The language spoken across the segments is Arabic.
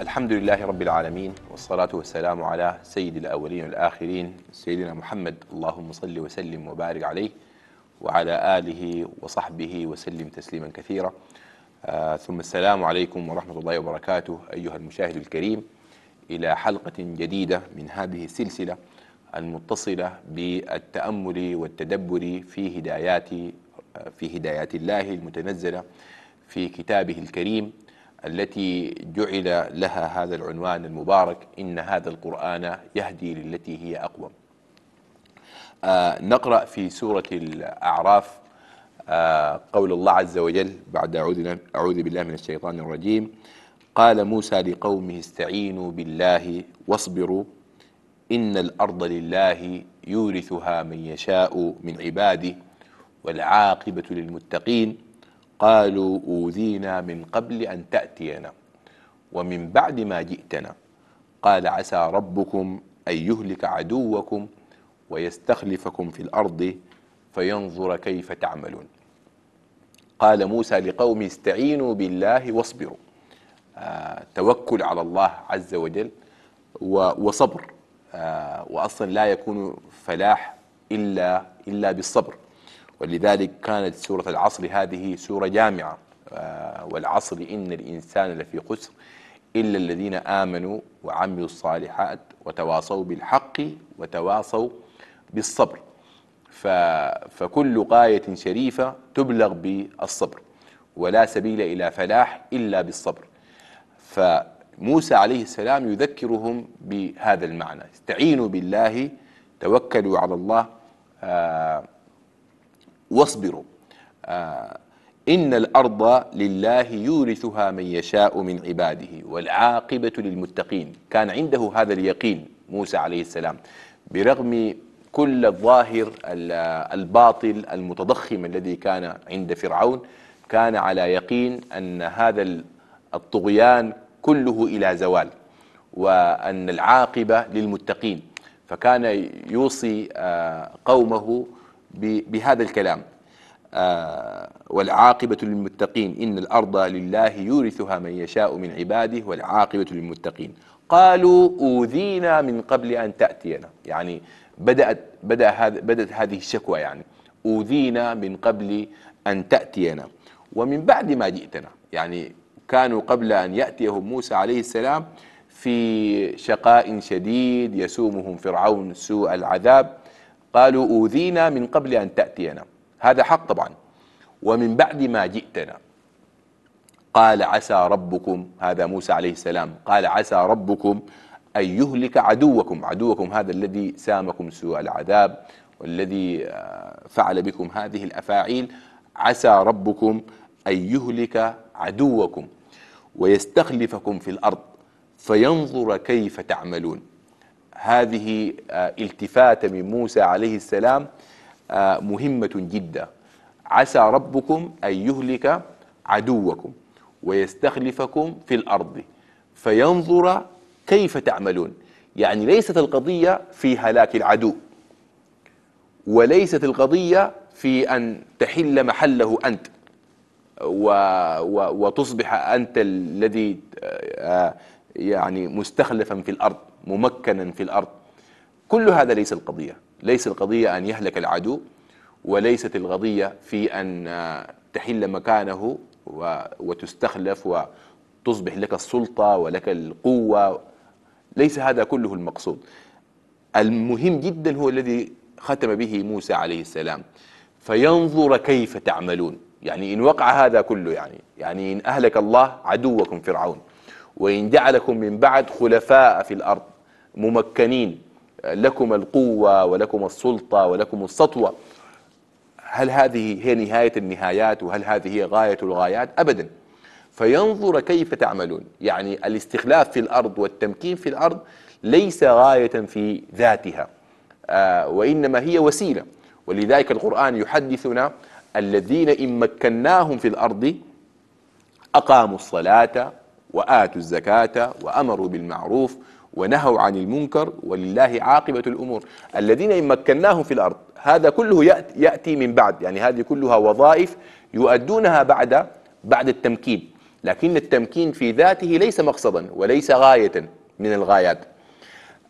الحمد لله رب العالمين والصلاة والسلام على سيد الأولين والآخرين سيدنا محمد اللهم صل وسلم وبارك عليه وعلى آله وصحبه وسلم تسليما كثيرا آه، ثم السلام عليكم ورحمة الله وبركاته أيها المشاهد الكريم إلى حلقة جديدة من هذه السلسلة المتصلة بالتأمل والتدبر في هدايات في هدايات الله المتنزلة في كتابه الكريم التي جعل لها هذا العنوان المبارك إن هذا القرآن يهدي للتي هي أقوم آه نقرأ في سورة الأعراف آه قول الله عز وجل بعد أعوذ بالله من الشيطان الرجيم قال موسى لقومه استعينوا بالله واصبروا إن الأرض لله يورثها من يشاء من عباده والعاقبة للمتقين قالوا أوذينا من قبل أن تأتينا ومن بعد ما جئتنا قال عسى ربكم أن يهلك عدوكم ويستخلفكم في الأرض فينظر كيف تعملون قال موسى لقومه استعينوا بالله واصبروا آه توكل على الله عز وجل وصبر آه وأصلا لا يكون فلاح إلا, إلا بالصبر ولذلك كانت سورة العصر هذه سورة جامعة آه، والعصر إن الإنسان لفي خسر إلا الذين آمنوا وعملوا الصالحات وتواصوا بالحق وتواصوا بالصبر فكل غاية شريفة تبلغ بالصبر ولا سبيل إلى فلاح إلا بالصبر فموسى عليه السلام يذكرهم بهذا المعنى استعينوا بالله توكلوا على الله آه واصبروا آه، إن الأرض لله يورثها من يشاء من عباده والعاقبة للمتقين كان عنده هذا اليقين موسى عليه السلام برغم كل الظاهر الباطل المتضخم الذي كان عند فرعون كان على يقين أن هذا الطغيان كله إلى زوال وأن العاقبة للمتقين فكان يوصي آه، قومه بهذا الكلام آه والعاقبة للمتقين إن الأرض لله يورثها من يشاء من عباده والعاقبة للمتقين قالوا أوذينا من قبل أن تأتينا يعني بدأت بدأ هذ بدأت هذه الشكوى يعني أوذينا من قبل أن تأتينا ومن بعد ما جئتنا يعني كانوا قبل أن يأتيهم موسى عليه السلام في شقاء شديد يسومهم فرعون سوء العذاب قالوا أوذينا من قبل أن تأتينا هذا حق طبعا ومن بعد ما جئتنا قال عسى ربكم هذا موسى عليه السلام قال عسى ربكم أن يهلك عدوكم عدوكم هذا الذي سامكم سوء العذاب والذي آه، فعل بكم هذه الأفاعيل عسى ربكم أن يهلك عدوكم ويستخلفكم في الأرض فينظر كيف تعملون هذه آه، التفاتة من موسى عليه السلام آه، مهمة جدا عسى ربكم أن يهلك عدوكم ويستخلفكم في الأرض فينظر كيف تعملون يعني ليست القضية في هلاك العدو وليست القضية في أن تحل محله أنت و و وتصبح أنت الذي آه، يعني مستخلفا في الأرض ممكنا في الأرض كل هذا ليس القضية ليس القضية أن يهلك العدو وليست القضية في أن تحل مكانه وتستخلف وتصبح لك السلطة ولك القوة ليس هذا كله المقصود المهم جدا هو الذي ختم به موسى عليه السلام فينظر كيف تعملون يعني إن وقع هذا كله يعني يعني إن أهلك الله عدوكم فرعون وإن جعلكم من بعد خلفاء في الأرض ممكنين لكم القوة ولكم السلطة ولكم السطوة هل هذه هي نهاية النهايات وهل هذه هي غاية الغايات أبدا فينظر كيف تعملون يعني الاستخلاف في الأرض والتمكين في الأرض ليس غاية في ذاتها آه، وإنما هي وسيلة ولذلك القرآن يحدثنا الذين إن مكناهم في الأرض أقاموا الصلاة وآتوا الزكاة وأمروا بالمعروف ونهوا عن المنكر ولله عاقبة الأمور الذين إن مكناهم في الأرض هذا كله يأتي من بعد يعني هذه كلها وظائف يؤدونها بعد بعد التمكين لكن التمكين في ذاته ليس مقصدا وليس غاية من الغايات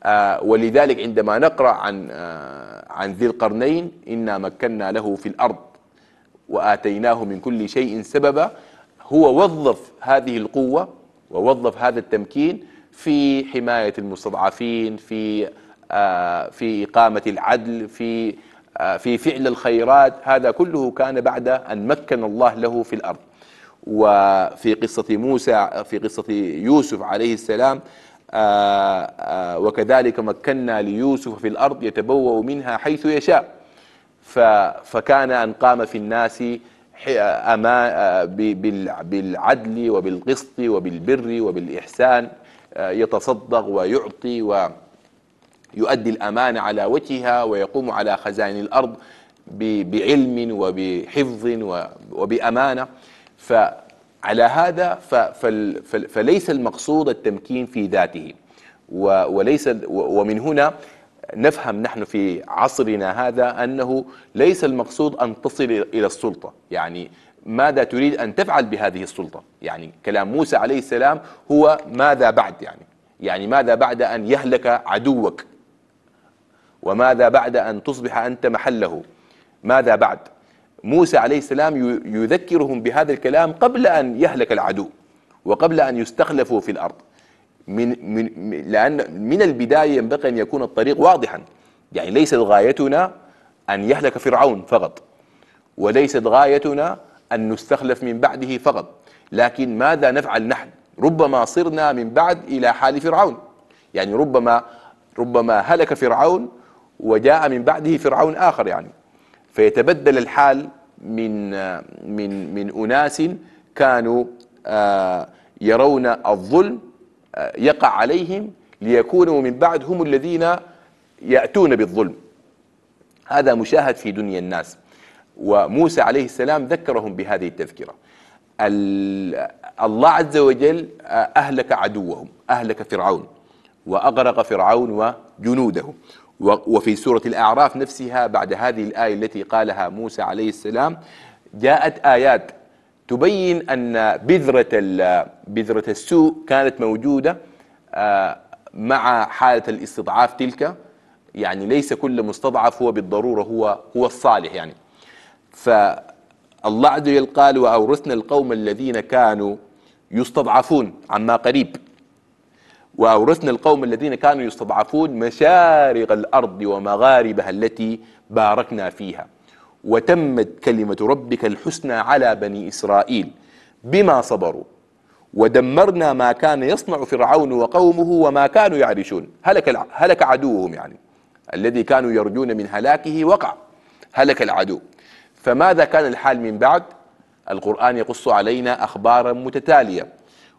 آه، ولذلك عندما نقرأ عن آه، عن ذي القرنين إنا مكنا له في الأرض وآتيناه من كل شيء سببا هو وظف هذه القوة ووظف هذا التمكين في حماية المستضعفين في آه، في إقامة العدل في آه، في فعل الخيرات هذا كله كان بعد أن مكن الله له في الأرض وفي قصة موسى في قصة يوسف عليه السلام آه، وكذلك مكنا ليوسف في الأرض يتبوأ منها حيث يشاء فكان أن قام في الناس آه، بالعدل وبالقسط وبالبر وبالإحسان آه، يتصدق ويعطي ويؤدي الأمانة على وجهها ويقوم على خزائن الأرض بعلم وبحفظ وبأمانة فعلى هذا فليس المقصود التمكين في ذاته وليس ومن هنا نفهم نحن في عصرنا هذا أنه ليس المقصود أن تصل إلى السلطة يعني ماذا تريد أن تفعل بهذه السلطة يعني كلام موسى عليه السلام هو ماذا بعد يعني يعني ماذا بعد أن يهلك عدوك وماذا بعد أن تصبح أنت محله ماذا بعد موسى عليه السلام يذكرهم بهذا الكلام قبل أن يهلك العدو وقبل أن يستخلفوا في الأرض من من لان من البدايه ينبغي ان يكون الطريق واضحا يعني ليست غايتنا ان يهلك فرعون فقط وليست غايتنا ان نستخلف من بعده فقط لكن ماذا نفعل نحن ربما صرنا من بعد الى حال فرعون يعني ربما ربما هلك فرعون وجاء من بعده فرعون اخر يعني فيتبدل الحال من من من اناس كانوا آه، يرون الظلم يقع عليهم ليكونوا من بعد هم الذين يأتون بالظلم هذا مشاهد في دنيا الناس وموسى عليه السلام ذكرهم بهذه التذكرة الله عز وجل آه، أهلك عدوهم أهلك فرعون وأغرق فرعون وجنوده وفي سورة الأعراف نفسها بعد هذه الآية التي قالها موسى عليه السلام جاءت آيات تبين أن بذرة بذرة السوء كانت موجودة آه، مع حالة الاستضعاف تلك يعني ليس كل مستضعف هو بالضرورة هو هو الصالح يعني فالله عز وجل قال وأورثنا القوم الذين كانوا يستضعفون عما قريب وأورثنا القوم الذين كانوا يستضعفون مشارق الأرض ومغاربها التي باركنا فيها وتمت كلمة ربك الحسنى على بني إسرائيل بما صبروا ودمرنا ما كان يصنع فرعون وقومه وما كانوا يعرشون هلك, هلك عدوهم يعني الذي كانوا يرجون من هلاكه وقع هلك العدو فماذا كان الحال من بعد القرآن يقص علينا أخبارا متتالية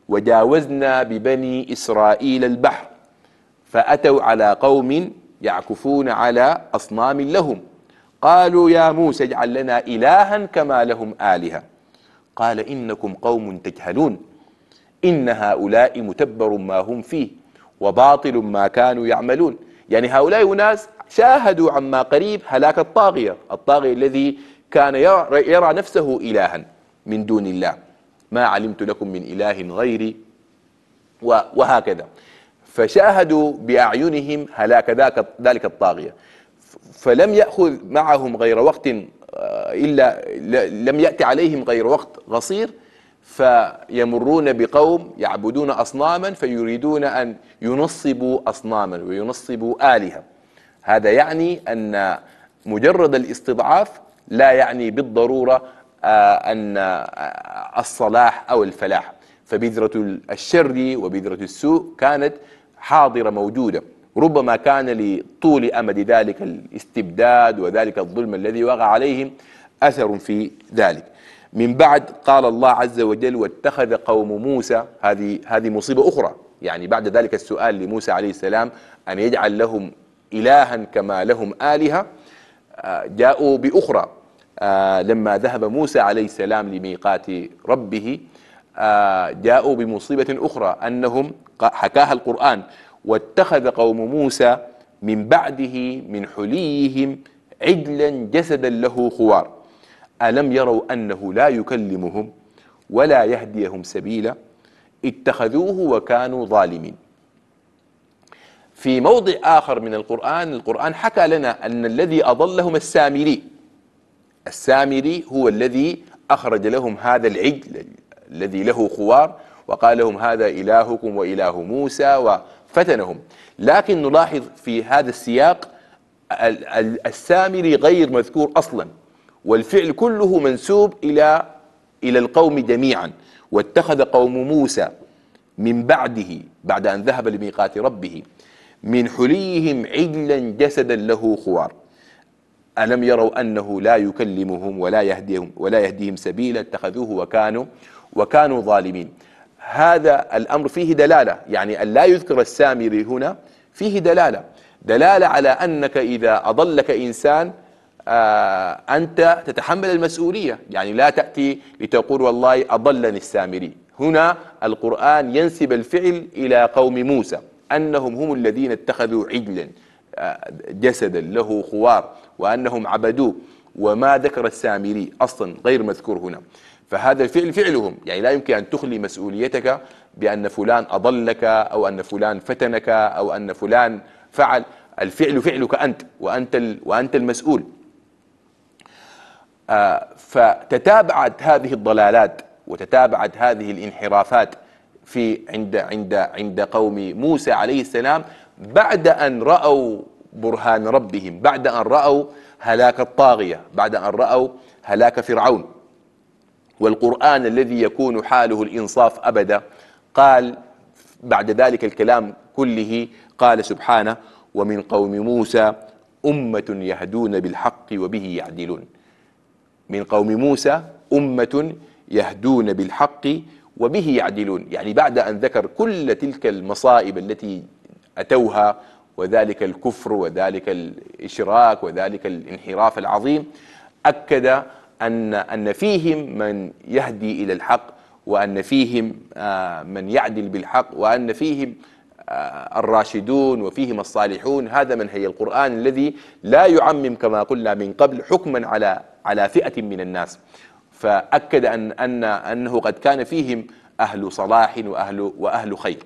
وجاوزنا ببني إسرائيل البحر فأتوا على قوم يعكفون على أصنام لهم قالوا يا موسى اجعل لنا إلها كما لهم آلهة قال إنكم قوم تجهلون إن هؤلاء متبر ما هم فيه وباطل ما كانوا يعملون يعني هؤلاء أناس شاهدوا عما قريب هلاك الطاغية الطاغية الذي كان يرى, يرى نفسه إلها من دون الله ما علمت لكم من إله غيري وهكذا فشاهدوا بأعينهم هلاك ذاك ذلك الطاغية فلم يأخذ معهم غير وقت آه، إلا لم يأتي عليهم غير وقت قصير فيمرون بقوم يعبدون أصناما فيريدون أن ينصبوا أصناما وينصبوا آلهة هذا يعني أن مجرد الاستضعاف لا يعني بالضرورة آه، أن آه، الصلاح أو الفلاح فبذرة الشر وبذرة السوء كانت حاضرة موجودة ربما كان لطول أمد ذلك الاستبداد وذلك الظلم الذي وقع عليهم أثر في ذلك من بعد قال الله عز وجل واتخذ قوم موسى هذه هذه مصيبة أخرى يعني بعد ذلك السؤال لموسى عليه السلام أن يجعل لهم إلها كما لهم آلهة آه، جاءوا بأخرى آه، لما ذهب موسى عليه السلام لميقات ربه آه، جاءوا بمصيبة أخرى أنهم حكاها القرآن واتخذ قوم موسى من بعده من حليهم عجلا جسدا له خوار ألم يروا أنه لا يكلمهم ولا يهديهم سبيلا اتخذوه وكانوا ظالمين في موضع آخر من القرآن القرآن حكى لنا أن الذي أضلهم السامري السامري هو الذي أخرج لهم هذا العجل الذي له خوار وقال لهم هذا إلهكم وإله موسى فتنهم لكن نلاحظ في هذا السياق السامري غير مذكور أصلا والفعل كله منسوب إلى إلى القوم جميعا واتخذ قوم موسى من بعده بعد أن ذهب لميقات ربه من حليهم عجلا جسدا له خوار ألم يروا أنه لا يكلمهم ولا يهديهم ولا يهديهم سبيلا اتخذوه وكانوا وكانوا ظالمين هذا الأمر فيه دلالة يعني أن لا يذكر السامري هنا فيه دلالة دلالة على أنك إذا أضلك إنسان آه أنت تتحمل المسؤولية يعني لا تأتي لتقول والله أضلني السامري هنا القرآن ينسب الفعل إلى قوم موسى أنهم هم الذين اتخذوا عجلا آه، جسدا له خوار وأنهم عبدوه وما ذكر السامري أصلا غير مذكور هنا فهذا الفعل فعلهم يعني لا يمكن أن تخلي مسؤوليتك بأن فلان أضلك أو أن فلان فتنك أو أن فلان فعل الفعل فعلك أنت وأنت, وأنت المسؤول آه، فتتابعت هذه الضلالات وتتابعت هذه الانحرافات في عند عند عند قوم موسى عليه السلام بعد ان راوا برهان ربهم بعد ان راوا هلاك الطاغيه بعد ان راوا هلاك فرعون والقرآن الذي يكون حاله الإنصاف أبدا قال بعد ذلك الكلام كله قال سبحانه ومن قوم موسى أمة يهدون بالحق وبه يعدلون من قوم موسى أمة يهدون بالحق وبه يعدلون يعني بعد أن ذكر كل تلك المصائب التي أتوها وذلك الكفر وذلك الإشراك وذلك الانحراف العظيم أكد أن أن فيهم من يهدي إلى الحق وأن فيهم آه، من يعدل بالحق وأن فيهم آه، الراشدون وفيهم الصالحون هذا من هي القرآن الذي لا يعمم كما قلنا من قبل حكما على على فئة من الناس فأكد أن, أن أنه قد كان فيهم أهل صلاح وأهل, وأهل خير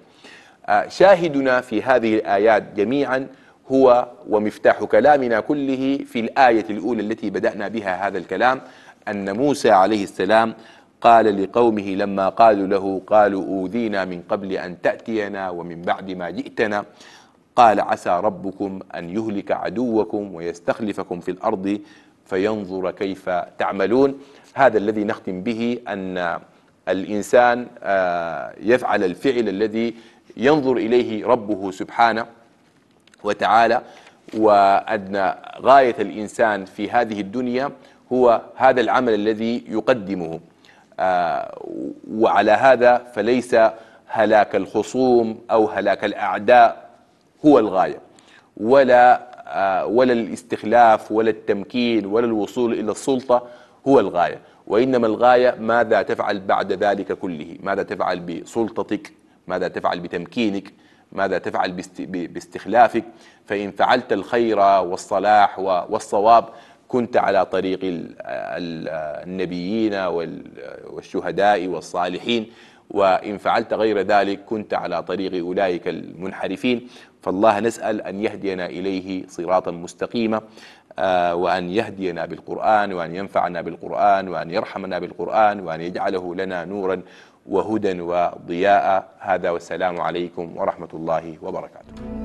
آه، شاهدنا في هذه الآيات جميعا هو ومفتاح كلامنا كله في الآية الأولى التي بدأنا بها هذا الكلام أن موسى عليه السلام قال لقومه لما قالوا له قالوا أوذينا من قبل أن تأتينا ومن بعد ما جئتنا قال عسى ربكم أن يهلك عدوكم ويستخلفكم في الأرض فينظر كيف تعملون هذا الذي نختم به أن الإنسان آه، يفعل الفعل الذي ينظر إليه ربه سبحانه وتعالى وأن غاية الإنسان في هذه الدنيا هو هذا العمل الذي يقدمه آه، وعلى هذا فليس هلاك الخصوم أو هلاك الأعداء هو الغاية ولا آه، ولا الاستخلاف ولا التمكين ولا الوصول إلى السلطة هو الغاية وإنما الغاية ماذا تفعل بعد ذلك كله ماذا تفعل بسلطتك ماذا تفعل بتمكينك ماذا تفعل باستخلافك فإن فعلت الخير والصلاح والصواب كنت على طريق النبيين والشهداء والصالحين وإن فعلت غير ذلك كنت على طريق أولئك المنحرفين فالله نسأل أن يهدينا إليه صراطا مستقيما آه، وأن يهدينا بالقرآن وأن ينفعنا بالقرآن وأن يرحمنا بالقرآن وأن يجعله لنا نورا وهدى وضياء هذا والسلام عليكم ورحمة الله وبركاته